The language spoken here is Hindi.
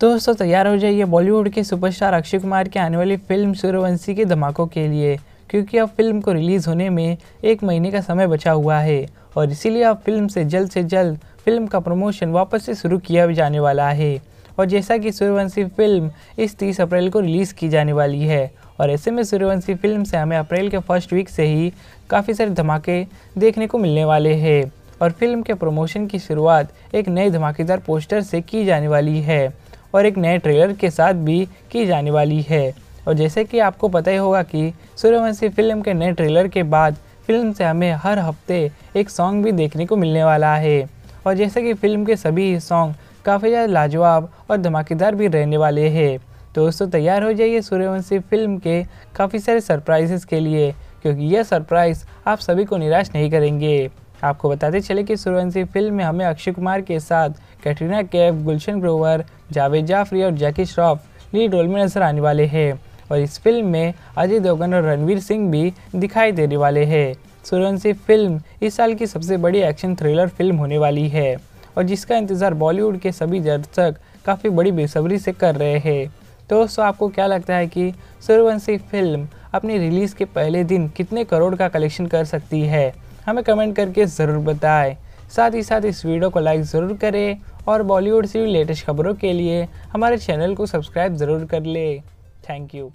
तो दोस्तों तैयार हो जाइए बॉलीवुड के सुपरस्टार अक्षय कुमार की आने वाली फिल्म सूर्यवंशी के धमाकों के लिए क्योंकि अब फिल्म को रिलीज़ होने में एक महीने का समय बचा हुआ है और इसीलिए अब फिल्म से जल्द से जल्द फिल्म का प्रमोशन वापस से शुरू किया जाने वाला है और जैसा कि सूर्यवंशी फिल्म इस तीस अप्रैल को रिलीज़ की जाने वाली है और ऐसे में सूर्यवंशी फिल्म से हमें अप्रैल के फर्स्ट वीक से ही काफ़ी सारे धमाके देखने को मिलने वाले हैं और फिल्म के प्रमोशन की शुरुआत एक नए धमाकेदार पोस्टर से की जाने वाली है और एक नए ट्रेलर के साथ भी की जाने वाली है और जैसे कि आपको पता ही होगा कि सूर्यवंशी फिल्म के नए ट्रेलर के बाद फिल्म से हमें हर हफ्ते एक सॉन्ग भी देखने को मिलने वाला है और जैसे कि फिल्म के सभी सॉन्ग काफ़ी ज़्यादा लाजवाब और धमाकेदार भी रहने वाले हैं तो दोस्तों तैयार हो जाइए सूर्यवंशी फिल्म के काफ़ी सारे सरप्राइजेस के लिए क्योंकि यह सरप्राइज़ आप सभी को निराश नहीं करेंगे आपको बताते चले कि सूर्यवंशी फिल्म में हमें अक्षय कुमार के साथ कैटरीना कैफ गुलशन ग्रोवर जावेद जाफरी और जैकी श्रॉफ लीड रोल में नजर आने वाले हैं और इस फिल्म में अजय देवगन और रणवीर सिंह भी दिखाई देने वाले हैं सूर्यवंशी फिल्म इस साल की सबसे बड़ी एक्शन थ्रिलर फिल्म होने वाली है और जिसका इंतज़ार बॉलीवुड के सभी दर्शक काफ़ी बड़ी बेसब्री से कर रहे हैं तो दोस्तों आपको क्या लगता है कि सूर्यवंशी फिल्म अपनी रिलीज़ के पहले दिन कितने करोड़ का कलेक्शन कर सकती है हमें कमेंट करके ज़रूर बताएं साथ ही साथ इस वीडियो को लाइक ज़रूर करें और बॉलीवुड से लेटेस्ट खबरों के लिए हमारे चैनल को सब्सक्राइब ज़रूर कर ले थैंक यू